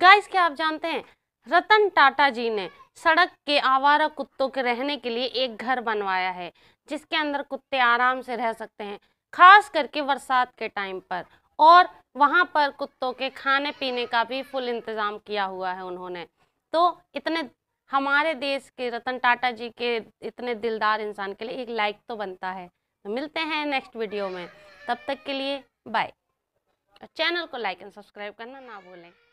guys क्या आप जानते हैं रतन टाटा जी ने सड़क के आवारा कुत्तों के रहने के लिए एक घर बनवाया है जिसके अंदर कुत्ते आराम से रह सकते हैं खास करके बरसात के टाइम पर और वहाँ पर कुत्तों के खाने पीने का भी फुल इंतज़ाम किया हुआ है उन्होंने तो इतने हमारे देश के रतन टाटा जी के इतने दिलदार इंसान के लिए एक लाइक तो बनता है तो मिलते हैं नेक्स्ट वीडियो में तब तक के लिए बाय चैनल को लाइक एंड सब्सक्राइब करना ना भूलें